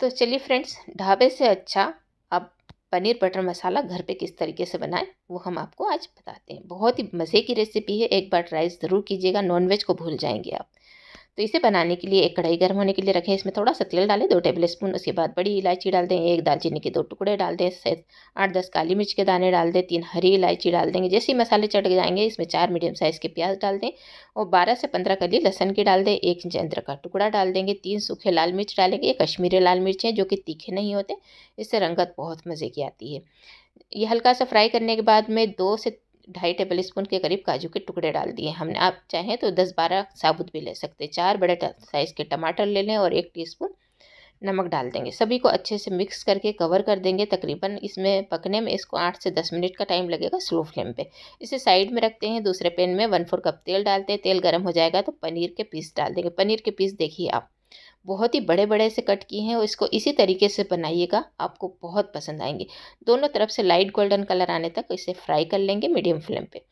तो चलिए फ्रेंड्स ढाबे से अच्छा आप पनीर बटर मसाला घर पे किस तरीके से बनाएं वो हम आपको आज बताते हैं बहुत ही मज़े की रेसिपी है एक बार ट्राई ज़रूर कीजिएगा नॉनवेज को भूल जाएंगे आप तो इसे बनाने के लिए एक कढ़ाई गर्म होने के लिए रखें इसमें थोड़ा सा तेल डालें दो टेबल स्पून उसके बाद बड़ी इलायची डाल दें एक दालचीनी के दो टुकड़े डाल दें शायद आठ दस काली मिर्च के दाने डाल दें तीन हरी इलायची डाल देंगे जैसे ही मसाले चढ़ जाएंगे इसमें चार मीडियम साइज़ के प्याज डाल दें और बारह से पंद्रह कली लहसन की डाल दें एक इंच अदरक का टुकड़ा डाल देंगे तीन सूखे लाल मिर्च डालेंगे ये कश्मीरी लाल मिर्च है जो कि तीखे नहीं होते इससे रंगत बहुत मज़े की आती है ये हल्का सा फ्राई करने के बाद में दो से ढाई टेबल स्पून के करीब काजू के टुकड़े डाल दिए हमने आप चाहें तो दस बारह साबुत भी ले सकते हैं चार बड़े साइज़ के टमाटर ले लें और एक टीस्पून नमक डाल देंगे सभी को अच्छे से मिक्स करके कवर कर देंगे तकरीबन इसमें पकने में इसको आठ से दस मिनट का टाइम लगेगा स्लो फ्लेम पे इसे साइड में रखते हैं दूसरे पेन में वन फोर कप तेल डालते हैं तेल गर्म हो जाएगा तो पनीर के पीस डाल देंगे पनीर के पीस देखिए आप बहुत ही बड़े बड़े से कट किए हैं और इसको इसी तरीके से बनाइएगा आपको बहुत पसंद आएंगे दोनों तरफ से लाइट गोल्डन कलर आने तक इसे फ्राई कर लेंगे मीडियम फ्लेम पे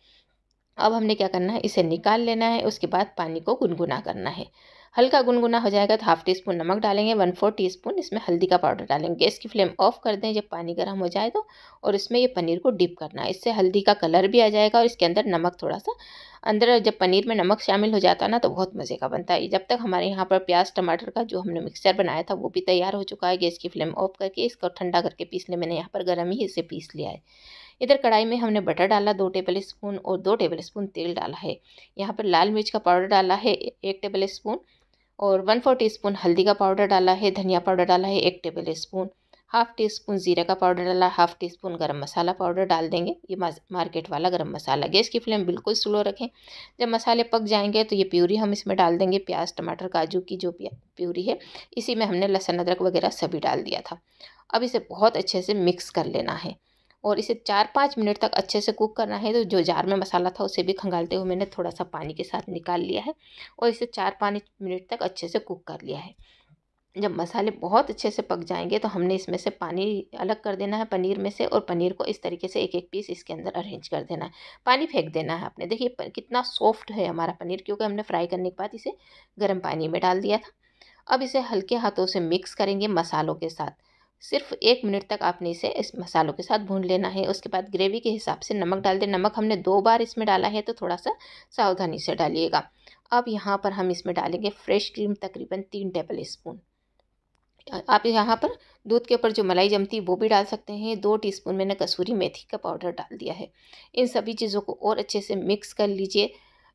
अब हमने क्या करना है इसे निकाल लेना है उसके बाद पानी को गुनगुना करना है हल्का गुनगुना हो जाएगा तो हाफ टी स्पून नमक डालेंगे वन फोर टी स्पून इसमें हल्दी का पाउडर डालेंगे गैस की फ्लेम ऑफ कर दें जब पानी गर्म हो जाए तो और इसमें ये पनीर को डिप करना है इससे हल्दी का कलर भी आ जाएगा और इसके अंदर नमक थोड़ा सा अंदर जब पनीर में नमक शामिल हो जाता है ना तो बहुत मज़े का बनता है जब तक हमारे यहाँ पर प्याज टमाटर का जो हमने मिक्सचर बनाया था वो भी तैयार हो चुका है गैस की फ्लेम ऑफ करके इसको ठंडा करके पीस मैंने यहाँ पर गर्म ही इसे पीस लिया है इधर कढ़ाई में हमने बटर डाला दो टेबल स्पून और दो टेबल स्पून तेल डाला है यहाँ पर लाल मिर्च का पाउडर डाला है एक टेबल स्पून और वन फोर टी स्पून हल्दी का पाउडर डाला है धनिया पाउडर डाला है एक tablespoon half teaspoon जीरा का पाउडर डाला हाफ टी स्पून गरम मसाला पाउडर डाल देंगे ये मार्केट वाला गरम मसाला गैस की फ्लेम बिल्कुल स्लो रखें जब मसाले पक जाएंगे तो ये प्यूरी हम इसमें डाल देंगे प्याज टमाटर काजू की जो प्यूरी है इसी में हमने लहसुन अदरक वगैरह सभी डाल दिया था अब इसे बहुत अच्छे से मिक्स कर लेना है और इसे चार पाँच मिनट तक अच्छे से कुक करना है तो जो जार में मसाला था उसे भी खंगालते हुए मैंने थोड़ा सा पानी के साथ निकाल लिया है और इसे चार पाँच मिनट तक अच्छे से कुक कर लिया है जब मसाले बहुत अच्छे से पक जाएंगे तो हमने इसमें से पानी अलग कर देना है पनीर में से और पनीर को इस तरीके से एक एक पीस इसके अंदर अरेंज कर देना है पानी फेंक देना है आपने देखिए कितना सॉफ्ट है हमारा पनीर क्योंकि हमने फ्राई करने के बाद इसे गर्म पानी में डाल दिया था अब इसे हल्के हाथों से मिक्स करेंगे मसालों के साथ सिर्फ एक मिनट तक आपने इसे इस मसालों के साथ भून लेना है उसके बाद ग्रेवी के हिसाब से नमक डाल दें नमक हमने दो बार इसमें डाला है तो थोड़ा सा सावधानी से डालिएगा अब यहाँ पर हम इसमें डालेंगे फ्रेश क्रीम तकरीबन तीन टेबल स्पून आप यहाँ पर दूध के ऊपर जो मलाई जमती है वो भी डाल सकते हैं दो टीस्पून मैंने कसूरी मेथी का पाउडर डाल दिया है इन सभी चीज़ों को और अच्छे से मिक्स कर लीजिए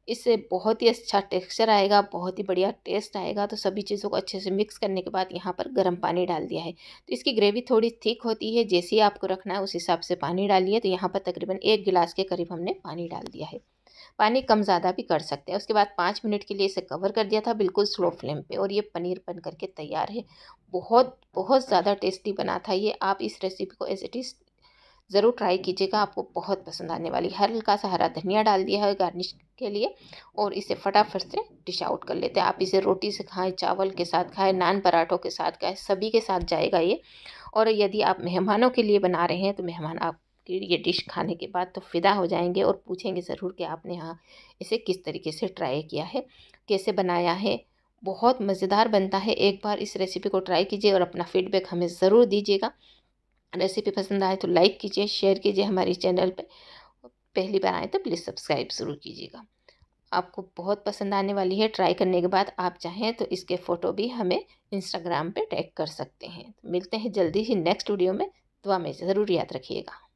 इससे बहुत ही अच्छा टेक्सचर आएगा बहुत ही बढ़िया टेस्ट आएगा तो सभी चीज़ों को अच्छे से मिक्स करने के बाद यहाँ पर गर्म पानी डाल दिया है तो इसकी ग्रेवी थोड़ी थिक होती है जैसे ही आपको रखना है उस हिसाब से पानी डालिए तो यहाँ पर तकरीबन एक गिलास के करीब हमने पानी डाल दिया है पानी कम ज़्यादा भी कर सकते हैं उसके बाद पाँच मिनट के लिए इसे कवर कर दिया था बिल्कुल स्लो फ्लेम पे और ये पनीर बन करके तैयार है बहुत बहुत ज़्यादा टेस्टी बना था ये आप इस रेसिपी को एज इट इज़ ज़रूर ट्राई कीजिएगा आपको बहुत पसंद आने वाली हर हल्का सा हरा धनिया डाल दिया है गार्निश के लिए और इसे फटाफट से डिश आउट कर लेते हैं आप इसे रोटी से खाएं चावल के साथ खाएं नान पराठों के साथ खाएं सभी के साथ जाएगा ये और यदि आप मेहमानों के लिए बना रहे हैं तो मेहमान आप ये डिश खाने के बाद तो फ़िदा हो जाएंगे और पूछेंगे ज़रूर कि आपने यहाँ इसे किस तरीके से ट्राई किया है कैसे बनाया है बहुत मज़ेदार बनता है एक बार इस रेसिपी को ट्राई कीजिए और अपना फीडबैक हमें ज़रूर दीजिएगा रेसिपी पसंद आए तो लाइक कीजिए शेयर कीजिए हमारे चैनल पर पहली बार आए तो प्लीज़ सब्सक्राइब ज़रूर कीजिएगा आपको बहुत पसंद आने वाली है ट्राई करने के बाद आप चाहें तो इसके फ़ोटो भी हमें इंस्टाग्राम पे टैग कर सकते हैं मिलते हैं जल्दी ही नेक्स्ट वीडियो में दुआ तो में ज़रूर याद रखिएगा